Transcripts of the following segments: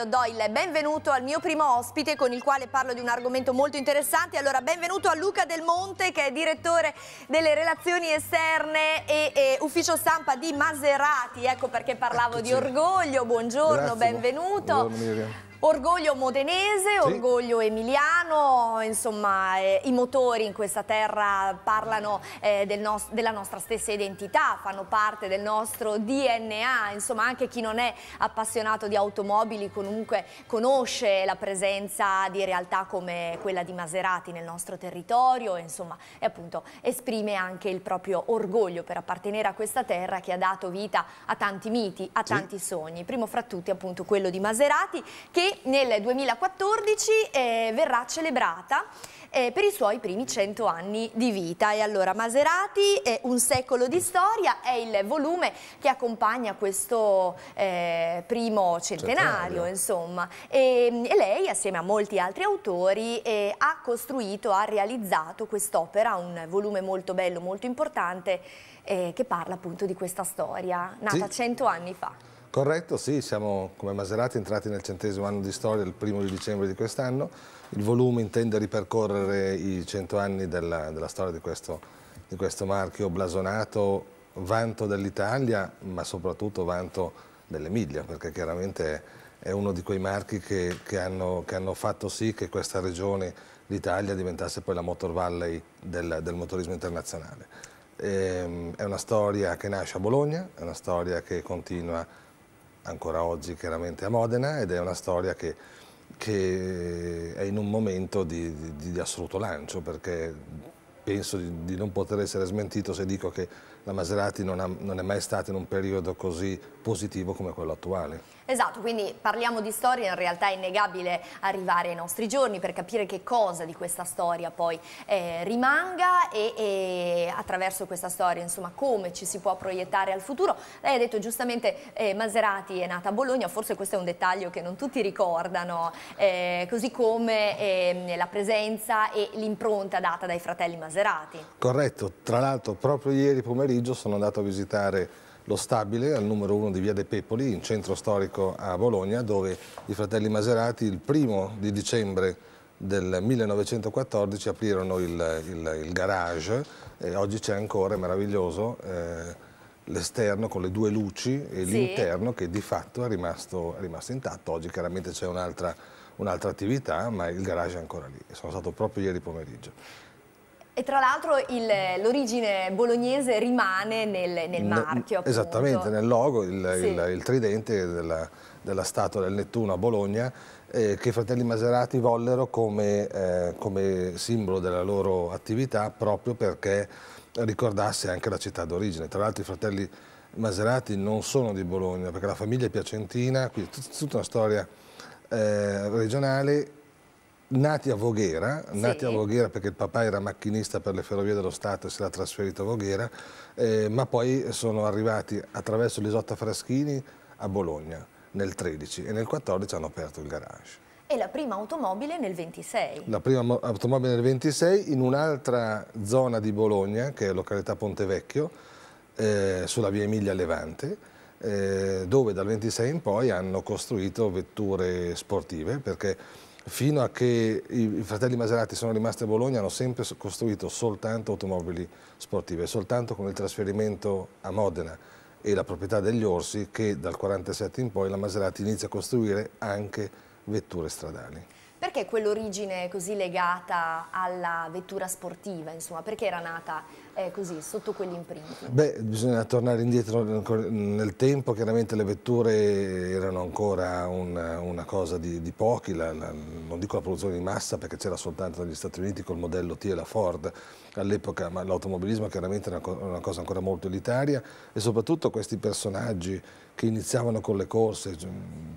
io do il benvenuto al mio primo ospite con il quale parlo di un argomento molto interessante. Allora, benvenuto a Luca Del Monte che è direttore delle relazioni esterne e, e ufficio stampa di Maserati. Ecco perché parlavo ecco di orgoglio. Buongiorno, Grazie. benvenuto. Buongiorno, Miriam. Orgoglio modenese, sì. orgoglio emiliano, insomma eh, i motori in questa terra parlano eh, del no della nostra stessa identità, fanno parte del nostro DNA, insomma anche chi non è appassionato di automobili comunque conosce la presenza di realtà come quella di Maserati nel nostro territorio, insomma e appunto esprime anche il proprio orgoglio per appartenere a questa terra che ha dato vita a tanti miti, a tanti sogni, primo fra tutti appunto quello di Maserati che nel 2014 eh, verrà celebrata eh, per i suoi primi 100 anni di vita. E allora Maserati, eh, un secolo di storia, è il volume che accompagna questo eh, primo centenario, insomma. E, e, lei, assieme a molti altri autori, eh, ha costruito, ha realizzato quest'opera, un volume molto bello, molto importante, eh, che parla appunto di questa storia, nata sì. 100 anni fa. Corretto, sì, siamo come Maserati entrati nel centesimo anno di storia, il primo di dicembre di quest'anno. Il volume intende ripercorrere i cento anni della, della storia di questo, di questo marchio blasonato, vanto dell'Italia, ma soprattutto vanto dell'Emilia, perché chiaramente è uno di quei marchi che, che, hanno, che hanno fatto sì che questa regione, l'Italia, diventasse poi la motor valley del, del motorismo internazionale. E, ehm, è una storia che nasce a Bologna, è una storia che continua a ancora oggi chiaramente a Modena ed è una storia che, che è in un momento di, di, di assoluto lancio perché penso di, di, non poter essere smentito se dico che la Maserati non, ha, non è mai stata in un periodo così positivo come quello attuale. Esatto, quindi parliamo di storia, in realtà è innegabile arrivare ai nostri giorni per capire che cosa di questa storia poi eh, rimanga e, e, attraverso questa storia insomma come ci si può proiettare al futuro. Lei ha detto giustamente eh, Maserati è nata a Bologna, forse questo è un dettaglio che non tutti ricordano, eh, così come ehm, la presenza e l'impronta data dai fratelli Maserati. Corretto, tra l'altro proprio ieri pomeriggio sono andato a visitare lo stabile al numero 1 di Via De Pepoli, in centro storico a Bologna, dove i fratelli Maserati il primo di dicembre del 1914 aprirono il, il, il garage e oggi c'è ancora, è meraviglioso, eh, l'esterno con le due luci e sì. l'interno che di fatto è rimasto, è rimasto intatto. Oggi chiaramente c'è un'altra un attività, ma il garage è ancora lì. Sono stato proprio ieri pomeriggio. E tra l'altro l'origine bolognese rimane nel, nel marchio. Appunto. Esattamente, nel logo, il, sì. il, il tridente della, della, statua del Nettuno a Bologna eh, che i fratelli Maserati vollero come, eh, come simbolo della loro attività proprio perché ricordasse anche la città d'origine. Tra l'altro i fratelli Maserati non sono di Bologna perché la famiglia è piacentina, quindi tutta una storia eh, regionale nati a Voghera, sì. nati a Voghera perché il papà era macchinista per le ferrovie dello Stato e si era trasferito a Voghera, eh, ma poi sono arrivati attraverso l'Isotta Fraschini a Bologna nel 13 e nel 14 hanno aperto il garage. E la prima automobile nel 26. La prima automobile nel 26 in un'altra zona di Bologna, che è località Pontevecchio, eh, sulla via Emilia Levante, eh, dove dal 26 in poi hanno costruito vetture sportive, perché fino a che i fratelli Maserati sono rimasti a Bologna hanno sempre costruito soltanto automobili sportive, soltanto con il trasferimento a Modena e la proprietà degli Orsi che dal 1947 in poi la Maserati inizia a costruire anche vetture stradali. Perché quell'origine così legata alla vettura sportiva? Insomma? perché era nata è così, sotto quell'imprinting? Beh, bisogna tornare indietro nel tempo, chiaramente le vetture erano ancora una, una cosa di, di pochi, la, la, non dico la produzione di massa perché c'era soltanto negli Stati Uniti col modello T e la Ford all'epoca, ma l'automobilismo chiaramente era una, una cosa ancora molto elitaria e soprattutto questi personaggi che iniziavano con le corse,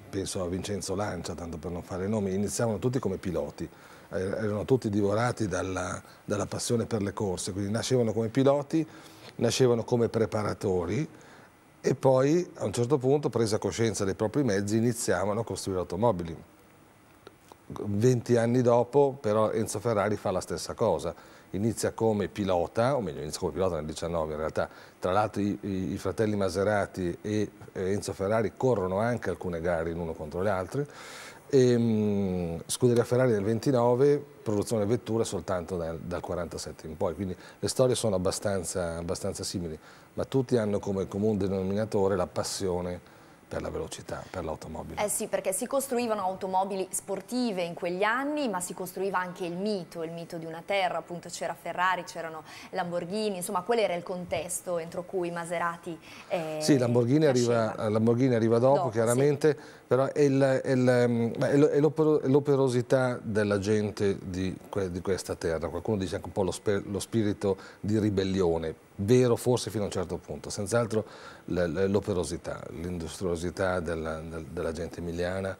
penso a Vincenzo Lancia, tanto per non fare nomi, iniziavano tutti come piloti. Er-, erano tutti divorati dalla, dalla passione per le corse, quindi nascevano come piloti, nascevano come preparatori e poi a un certo punto, presa coscienza dei propri mezzi, iniziavano a costruire automobili. 20 anni dopo però Enzo Ferrari fa la stessa cosa, inizia come pilota, o meglio inizia come pilota nel 19 in realtà, tra l'altro i, i, fratelli Maserati e Enzo Ferrari corrono anche alcune gare l'uno contro gli altri, e, ehm, scuderia Ferrari del 29, produzione vettura soltanto dal, dal 47 in poi, quindi le storie sono abbastanza, abbastanza simili, ma tutti hanno come comune denominatore la passione per la velocità, per l'automobile. Eh sì, perché si costruivano automobili sportive in quegli anni, ma si costruiva anche il mito, il mito di una terra, appunto c'era Ferrari, c'erano Lamborghini, insomma quello era il contesto entro cui Maserati eh, Sì, Lamborghini, arriva, Lamborghini arriva, dopo, dopo chiaramente, sì. però è, l'operosità della gente di, di, questa terra, qualcuno dice anche un po' lo, lo spirito di ribellione, vero forse fino a un certo punto, senz'altro l'operosità, l'industriosità della, della, gente emiliana,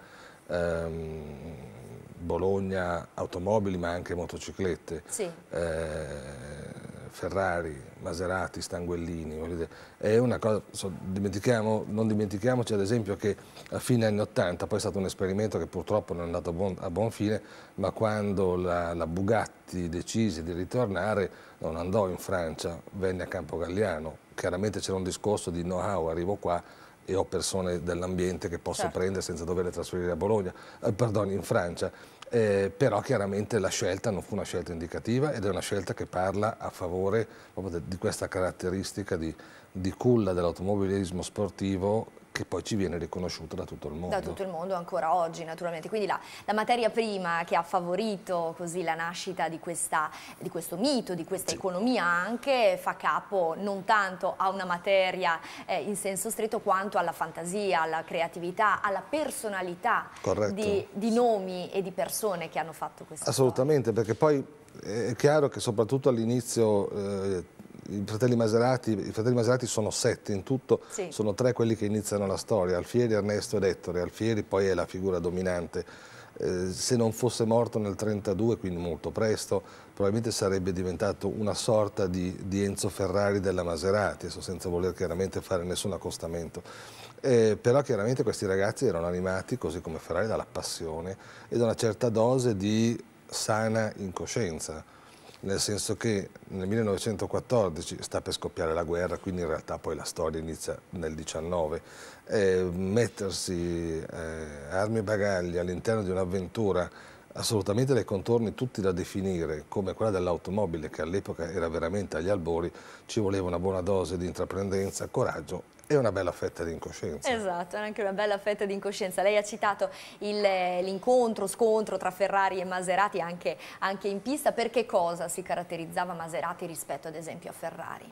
ehm, Bologna, automobili ma anche motociclette. Sì. Eh, Ferrari, Maserati, Stanguellini, è una cosa, dimentichiamo, non dimentichiamoci ad esempio che a fine anni 80, poi è stato un esperimento che purtroppo non è andato a buon, a buon fine, ma quando la, la Bugatti decise di ritornare non andò in Francia, venne a Campo Galliano, chiaramente c'era un discorso di know-how, arrivo qua, e ho persone dell'ambiente che posso certo. prendere senza doverle trasferire a Bologna, eh, pardon, in Francia eh, però chiaramente la scelta non fu una scelta indicativa ed è una scelta che parla a favore proprio di questa caratteristica di, di culla dell'automobilismo sportivo che poi ci viene riconosciuta da tutto il mondo. Da tutto il mondo ancora oggi naturalmente, quindi la, la materia prima che ha favorito così la nascita di, questa, di questo mito, di questa sì. economia anche, fa capo non tanto a una materia eh, in senso stretto quanto alla fantasia, alla creatività, alla personalità di, di, nomi e di persone che hanno fatto questo. Assolutamente, cosa. perché poi è chiaro che soprattutto all'inizio... Eh, i fratelli, Maserati, i fratelli Maserati sono sette in tutto, sì. sono tre quelli che iniziano la storia, Alfieri, Ernesto ed Ettore, Alfieri poi è la figura dominante. Eh, se non fosse morto nel 1932, quindi molto presto, probabilmente sarebbe diventato una sorta di, di Enzo Ferrari della Maserati, senza voler chiaramente fare nessun accostamento. Eh, però chiaramente questi ragazzi erano animati, così come Ferrari, dalla passione e da una certa dose di sana incoscienza nel senso che nel 1914 sta per scoppiare la guerra, quindi in realtà poi la storia inizia nel 19. Eh, mettersi eh, armi e bagagli all'interno di un'avventura assolutamente dai contorni tutti da definire, come quella dell'automobile che all'epoca era veramente agli albori, ci voleva una buona dose di intraprendenza, coraggio è una bella fetta di incoscienza. Esatto, è anche una bella fetta di incoscienza. Lei ha citato l'incontro, scontro tra Ferrari e Maserati anche, anche, in pista. Per che cosa si caratterizzava Maserati rispetto ad esempio a Ferrari?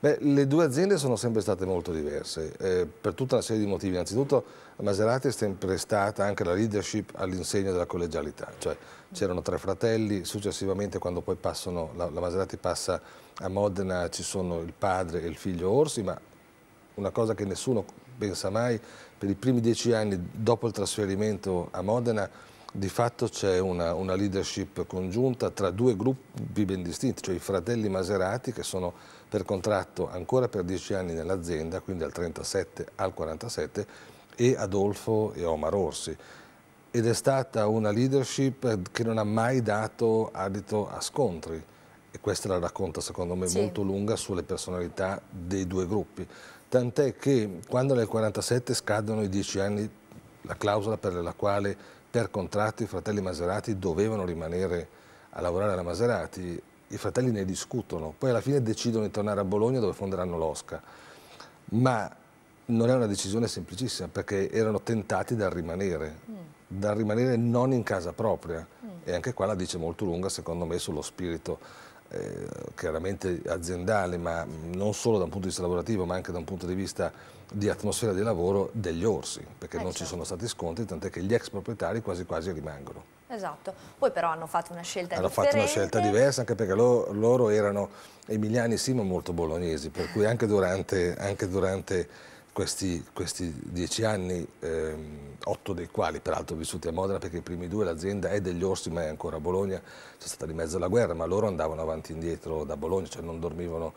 Beh, le due aziende sono sempre state molto diverse eh, per tutta una serie di motivi. Innanzitutto Maserati è sempre stata anche la leadership all'insegna della collegialità. Cioè c'erano tre fratelli, successivamente quando poi passano, la, la Maserati passa a Modena ci sono il padre e il figlio Orsi, ma una cosa che nessuno pensa mai, per i primi dieci anni dopo il trasferimento a Modena di fatto c'è una, una, leadership congiunta tra due gruppi ben distinti, cioè i fratelli Maserati che sono per contratto ancora per dieci anni nell'azienda, quindi dal 37 al 47, e Adolfo e Omar Orsi. Ed è stata una leadership che non ha mai dato adito a scontri e questa la racconta secondo me sì. molto lunga sulle personalità dei due gruppi tant'è che quando nel 1947 scadono i dieci anni, la clausola per la quale per contratto i fratelli Maserati dovevano rimanere a lavorare alla Maserati, i fratelli ne discutono, poi alla fine decidono di tornare a Bologna dove fonderanno l'Osca, ma non è una decisione semplicissima perché erano tentati dal rimanere, mm. dal rimanere non in casa propria mm. e anche qua la dice molto lunga secondo me sullo spirito eh, chiaramente aziendale, ma non solo da un punto di vista lavorativo, ma anche da un punto di vista di atmosfera di lavoro degli orsi, perché eh non certo. ci sono stati scontri, tant'è che gli ex proprietari quasi quasi rimangono. Esatto, poi però hanno fatto una scelta hanno differente. Hanno fatto una scelta diversa anche perché loro, loro erano emiliani sì ma molto bolognesi, per cui anche durante, anche durante questi, questi, dieci anni, ehm, otto dei quali peraltro vissuti a Modena perché i primi due l'azienda è degli Orsi ma è ancora a Bologna, c'è stata di mezzo la guerra ma loro andavano avanti e indietro da Bologna, cioè non dormivano,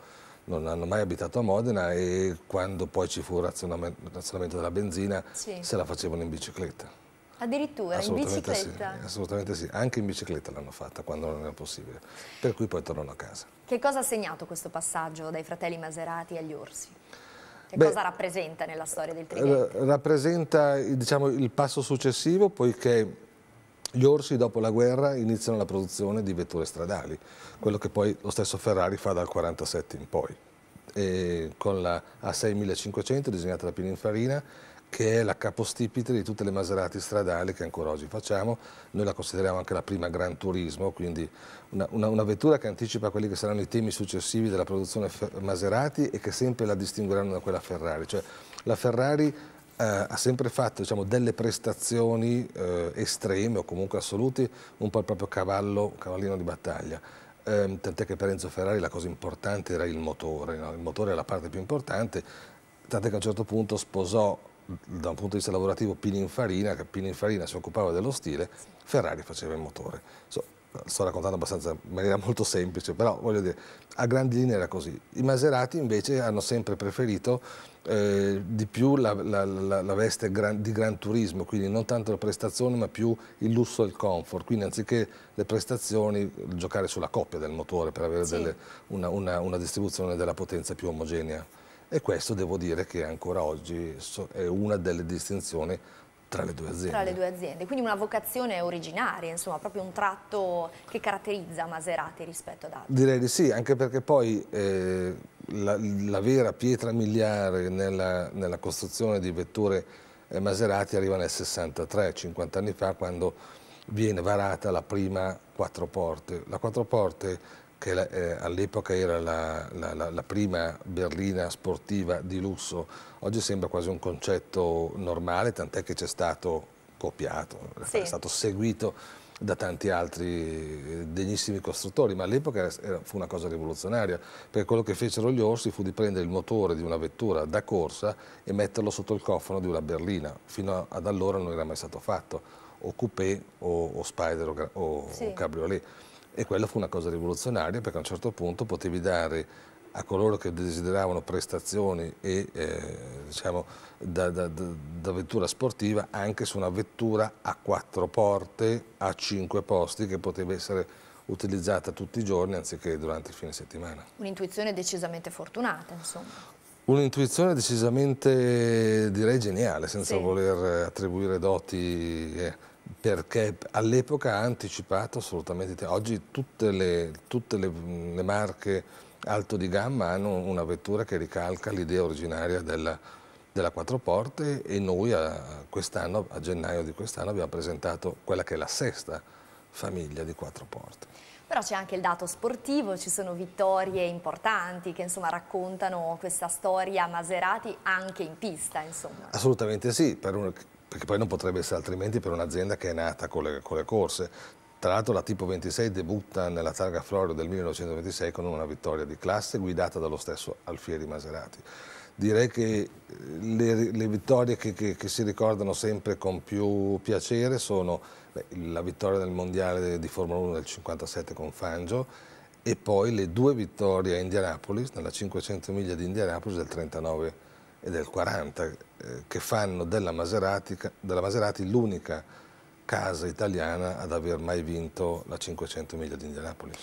non hanno mai abitato a Modena e quando poi ci fu il razionamento, razionamento della benzina sì. se la facevano in bicicletta. Addirittura in bicicletta? Sì, assolutamente sì, anche in bicicletta l'hanno fatta quando non era possibile, per cui poi tornano a casa. Che cosa ha segnato questo passaggio dai fratelli Maserati agli Orsi? Che Beh, cosa rappresenta nella storia del eh, Trighete? Rappresenta diciamo, il passo successivo poiché gli orsi dopo la guerra iniziano la produzione di vetture stradali, quello che poi lo stesso Ferrari fa dal 1947 in poi. E con la A6500 disegnata da Pininfarina che è la capostipite di tutte le Maserati stradali che ancora oggi facciamo. Noi la consideriamo anche la prima Gran Turismo, quindi una, una, una vettura che anticipa quelli che saranno i temi successivi della produzione Maserati e che sempre la distingueranno da quella Ferrari. Cioè, la Ferrari Uh, ha sempre fatto diciamo, delle prestazioni uh, estreme o comunque assoluti, un po' il proprio cavallo, cavallino di battaglia. Um, tant'è che per Enzo Ferrari la cosa importante era il motore, no? il motore è la parte più importante, tant'è che a un certo punto sposò da un punto di vista lavorativo Pininfarina, che Pininfarina si occupava dello stile, Ferrari faceva il motore. So, sto raccontando abbastanza in maniera molto semplice, però voglio dire, a grandi linee era così. I Maserati invece hanno sempre preferito eh, di più la, la, la, la veste gran, di gran turismo, quindi non tanto le prestazioni ma più il lusso e il comfort, quindi anziché le prestazioni giocare sulla coppia del motore per avere sì. delle, una, una, una, distribuzione della potenza più omogenea e questo devo dire che ancora oggi è una delle distinzioni tra le due aziende. Tra le due aziende, quindi una vocazione originaria, insomma, proprio un tratto che caratterizza Maserati rispetto ad altri. Direi di sì, anche perché poi eh, la, la, vera pietra miliare nella, nella costruzione di vetture eh, Maserati arriva nel 63, 50 anni fa, quando viene varata la prima quattro porte. La quattro porte che eh, all'epoca era la, la, la, prima berlina sportiva di lusso, oggi sembra quasi un concetto normale, tant'è che c'è stato copiato, sì. è stato seguito da tanti altri eh, degnissimi costruttori, ma all'epoca fu una cosa rivoluzionaria, perché quello che fecero gli orsi fu di prendere il motore di una vettura da corsa e metterlo sotto il cofano di una berlina, fino ad allora non era mai stato fatto, o coupé o, o spider o, o, sì. o cabriolet. E quella fu una cosa rivoluzionaria perché a un certo punto potevi dare a coloro che desideravano prestazioni e, eh, diciamo, da, da, da, vettura sportiva anche su una vettura a quattro porte, a cinque posti, che poteva essere utilizzata tutti i giorni anziché durante il fine settimana. Un'intuizione decisamente fortunata, insomma. Un'intuizione decisamente, direi, geniale, senza sì. voler attribuire doti... Eh perché all'epoca ha anticipato assolutamente. Oggi tutte, le, tutte le, le, marche alto di gamma hanno una vettura che ricalca l'idea originaria della, della quattro porte e noi a, a gennaio di quest'anno abbiamo presentato quella che è la sesta famiglia di quattro porte. Però c'è anche il dato sportivo, ci sono vittorie importanti che insomma, raccontano questa storia Maserati anche in pista. Insomma. Assolutamente sì, per un, perché poi non potrebbe essere altrimenti per un'azienda che è nata con le, con le corse. Tra l'altro la Tipo 26 debutta nella targa Florio del 1926 con una vittoria di classe guidata dallo stesso Alfieri Maserati. Direi che eh, le, le vittorie che, che, che, si ricordano sempre con più piacere sono beh, la vittoria del Mondiale di Formula 1 del 1957 con Fangio e poi le due vittorie a Indianapolis, nella 500 miglia di Indianapolis del 39 e del 40 eh, che fanno della della Maserati l'unica casa italiana ad aver mai vinto la 500 miglia di Indianapolis.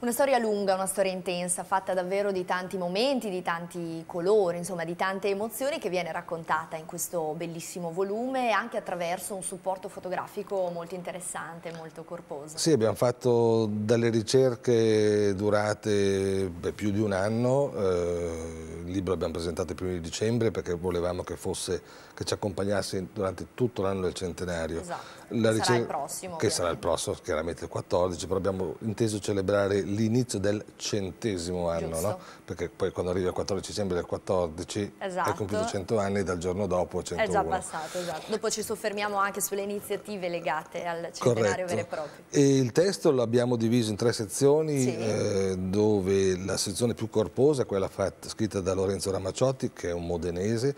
Una storia lunga, una storia intensa, fatta davvero di tanti momenti, di tanti colori, insomma di tante emozioni che viene raccontata in questo bellissimo volume anche attraverso un supporto fotografico molto interessante, molto corposo. Sì, abbiamo fatto delle ricerche durate beh, più di un anno, eh, il libro l'abbiamo presentato il primo di dicembre perché volevamo che, fosse, che ci accompagnasse durante tutto l'anno del centenario. Esatto. La sarà il prossimo. Che sarà il prossimo, chiaramente il 14, però abbiamo inteso celebrare l'inizio del centesimo anno, no? perché poi quando arrivi al 14 dicembre del 14 esatto. hai compiuto 100 anni e dal giorno dopo 101. È già passato, esatto. Dopo ci soffermiamo anche sulle iniziative legate al centenario Corretto. vero e proprio. E il testo l'abbiamo diviso in tre sezioni, sì. eh, dove la sezione più corposa è quella fatta, scritta da Lorenzo Ramaciotti, che è un modenese,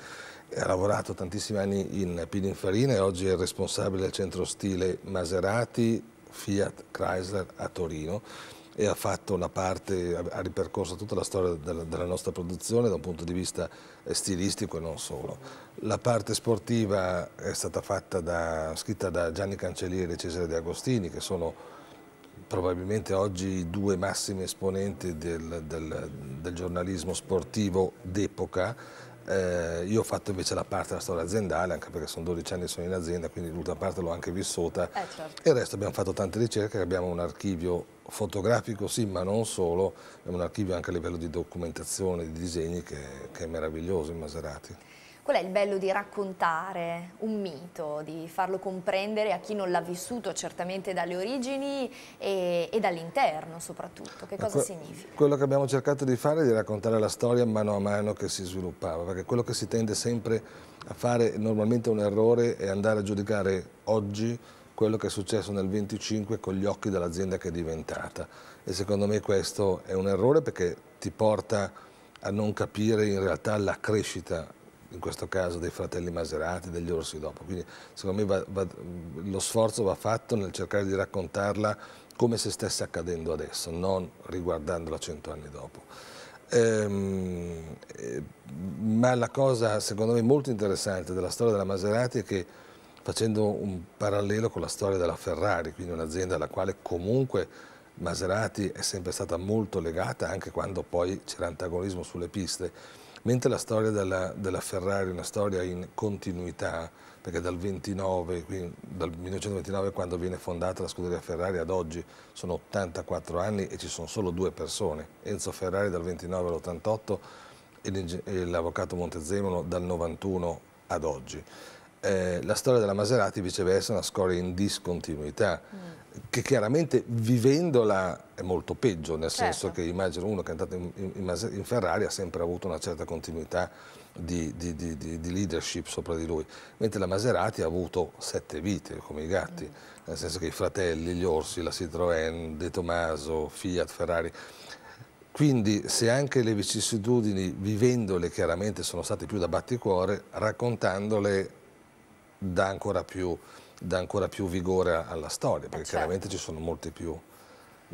ha lavorato tantissimi anni in Pininfarina e oggi è responsabile del centro stile Maserati, Fiat, Chrysler a Torino e ha fatto una parte, ha ripercorso tutta la storia della, nostra produzione da un punto di vista eh, stilistico e non solo. La parte sportiva è stata da, scritta da Gianni Cancelliere e Cesare De Agostini, che sono probabilmente oggi i due massimi esponenti del, del, del giornalismo sportivo d'epoca eh, io ho fatto invece la parte della storia aziendale, anche perché sono 12 anni che sono in azienda, quindi l'ultima parte l'ho anche vissuta. Eh, certo. E il resto abbiamo fatto tante ricerche, abbiamo un archivio fotografico sì, ma non solo, è un archivio anche a livello di documentazione, di disegni che, che è meraviglioso in Maserati. Qual è il bello di raccontare un mito, di farlo comprendere a chi non l'ha vissuto certamente dalle origini e, e dall'interno soprattutto? Che cosa que ecco, significa? Quello che abbiamo cercato di fare è di raccontare la storia mano a mano che si sviluppava, perché quello che si tende sempre a fare normalmente un errore è andare a giudicare oggi quello che è successo nel 25 con gli occhi dell'azienda che è diventata e secondo me questo è un errore perché ti porta a non capire in realtà la crescita in questo caso dei fratelli Maserati, degli orsi dopo. Quindi secondo me va, va, lo sforzo va fatto nel cercare di raccontarla come se stesse accadendo adesso, non riguardandola cento anni dopo. Ehm, ma la cosa secondo me molto interessante della storia della Maserati è che facendo un parallelo con la storia della Ferrari, quindi un'azienda alla quale comunque Maserati è sempre stata molto legata anche quando poi c'era antagonismo sulle piste, Mentre la storia della, della Ferrari è una storia in continuità, perché dal, 29, quindi dal 1929 quando viene fondata la scuderia Ferrari ad oggi sono 84 anni e ci sono solo due persone, Enzo Ferrari dal 29 all'88 e l'avvocato Montezemolo dal 91 ad oggi. Eh, la storia della Maserati viceversa è una storia in discontinuità. Mm che chiaramente vivendola è molto peggio, nel certo. senso che immagino uno che è andato in, in, in, Ferrari ha sempre avuto una certa continuità di, di, di, di, leadership sopra di lui, mentre la Maserati ha avuto sette vite come i gatti, mm. nel senso che i fratelli, gli orsi, la Citroën, De Tomaso, Fiat, Ferrari. Quindi se anche le vicissitudini, vivendole chiaramente, sono state più da batticuore, raccontandole dà ancora più dà ancora più vigore alla storia, perché eh, certo. chiaramente ci sono molti più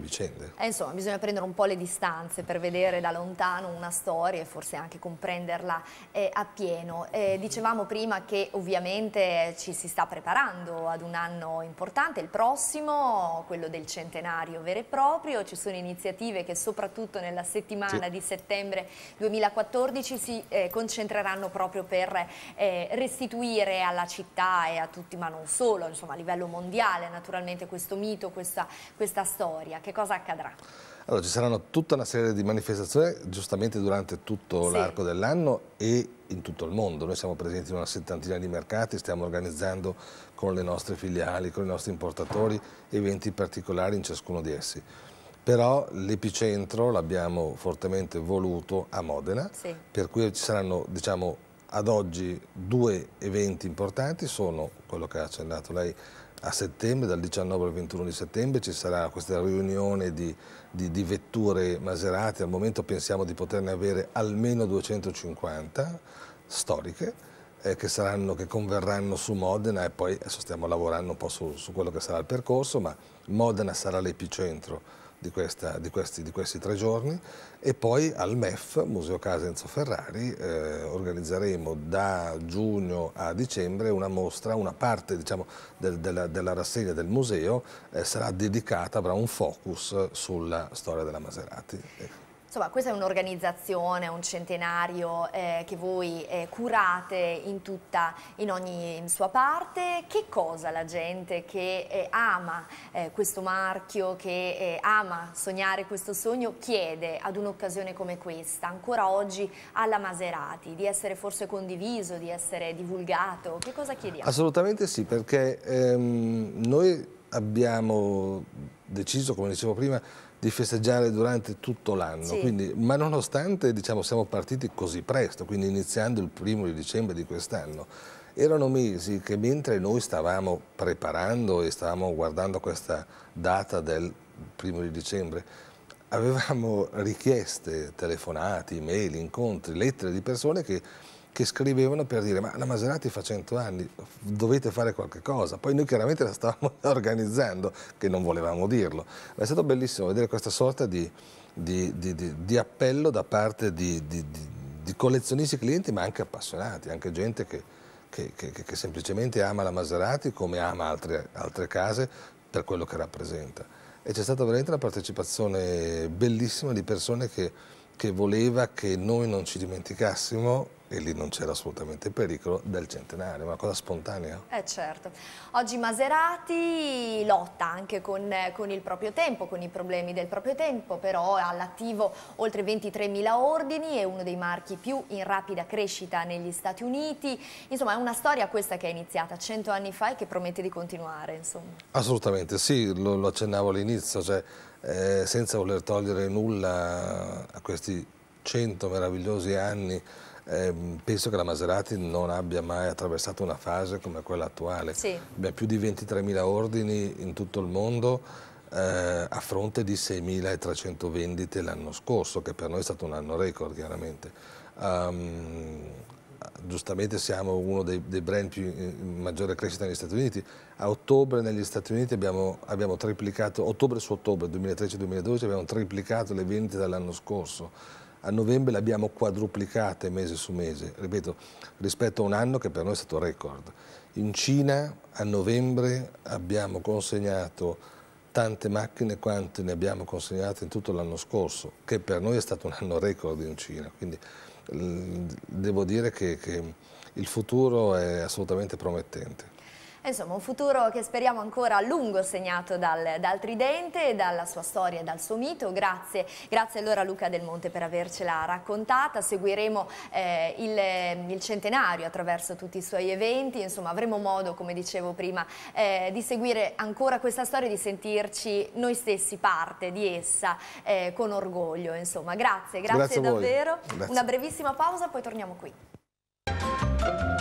vicende. Eh, insomma, bisogna prendere un po' le distanze per vedere da lontano una storia e forse anche comprenderla eh, appieno. Eh, dicevamo prima che ovviamente ci si sta preparando ad un anno importante, il prossimo, quello del centenario vero e proprio, ci sono iniziative che soprattutto nella settimana sì. di settembre 2014 si eh, concentreranno proprio per eh, restituire alla città e a tutti, ma non solo, insomma a livello mondiale naturalmente questo mito, questa, questa storia che cosa accadrà? Allora, ci saranno tutta una serie di manifestazioni giustamente durante tutto sì. l'arco dell'anno e in tutto il mondo. Noi siamo presenti in una settantina di mercati, stiamo organizzando con le nostre filiali, con i nostri importatori, eventi particolari in ciascuno di essi. Però l'epicentro l'abbiamo fortemente voluto a Modena, sì. per cui ci saranno diciamo, ad oggi due eventi importanti, sono quello che ha accennato lei a settembre, dal 19 al 21 di settembre, ci sarà questa riunione di, di, di vetture Maserati, al momento pensiamo di poterne avere almeno 250 storiche, eh, che, saranno, che, converranno su Modena e poi adesso stiamo lavorando un po' su, su quello che sarà il percorso, ma Modena sarà l'epicentro di, questa, di, questi, di, questi, tre giorni e poi al MEF, Museo Casa Enzo Ferrari, eh, organizzeremo da giugno a dicembre una mostra, una parte diciamo, del, della, della, rassegna del museo eh, sarà dedicata, avrà un focus sulla storia della Maserati. Insomma, questa è un'organizzazione, un centenario eh, che voi eh, curate in tutta, in ogni in sua parte. Che cosa la gente che eh, ama eh, questo marchio, che eh, ama sognare questo sogno, chiede ad un'occasione come questa, ancora oggi alla Maserati, di essere forse condiviso, di essere divulgato? Che cosa chiediamo? Assolutamente sì, perché ehm, noi abbiamo deciso, come dicevo prima, di festeggiare durante tutto l'anno, sì. ma nonostante diciamo, siamo partiti così presto, quindi iniziando il primo di dicembre di quest'anno, erano mesi che mentre noi stavamo preparando e stavamo guardando questa data del primo di dicembre, avevamo richieste, telefonate, mail, incontri, lettere di persone che che scrivevano per dire ma la Maserati fa 100 anni, dovete fare qualche cosa. Poi noi chiaramente la stavamo organizzando, che non volevamo dirlo. Ma è stato bellissimo vedere questa sorta di, di, di, di appello da parte di, collezionisti clienti, ma anche appassionati, anche gente che, che, che, che semplicemente ama la Maserati come ama altre, altre case per quello che rappresenta. E c'è stata veramente una partecipazione bellissima di persone che, che voleva che noi non ci dimenticassimo e lì non c'era assolutamente pericolo, del centenario, una cosa spontanea. Eh certo. Oggi Maserati lotta anche con, con il proprio tempo, con i problemi del proprio tempo, però ha all'attivo oltre 23.000 ordini, è uno dei marchi più in rapida crescita negli Stati Uniti. Insomma è una storia questa che è iniziata 100 anni fa e che promette di continuare. Insomma. Assolutamente, sì, lo, lo accennavo all'inizio, cioè, eh, senza voler togliere nulla a questi 100 meravigliosi anni eh, penso che la Maserati non abbia mai attraversato una fase come quella attuale. Sì. Abbiamo più di 23.000 ordini in tutto il mondo eh, a fronte di 6.300 vendite l'anno scorso, che per noi è stato un anno record chiaramente. Um, giustamente siamo uno dei, dei brand più, eh, in maggiore crescita negli Stati Uniti. A ottobre negli Stati Uniti abbiamo, abbiamo triplicato, ottobre su ottobre 2013-2012 abbiamo triplicato le vendite dall'anno scorso a novembre le abbiamo quadruplicate mese su mese, ripeto, rispetto a un anno che per noi è stato record. In Cina a novembre abbiamo consegnato tante macchine quante ne abbiamo consegnate in tutto l'anno scorso, che per noi è stato un anno record in Cina. Quindi devo dire che, che il futuro è assolutamente promettente. Eh, insomma, un futuro che speriamo ancora a lungo segnato dal, dal Tridente, dalla sua storia e dal suo mito. Grazie, grazie allora a Luca Del Monte per avercela raccontata. Seguiremo eh, il, il, centenario attraverso tutti i suoi eventi. Insomma, avremo modo, come dicevo prima, eh, di seguire ancora questa storia e di sentirci noi stessi parte di essa eh, con orgoglio. Insomma, grazie, grazie, grazie davvero. Grazie. Una brevissima pausa, poi torniamo qui.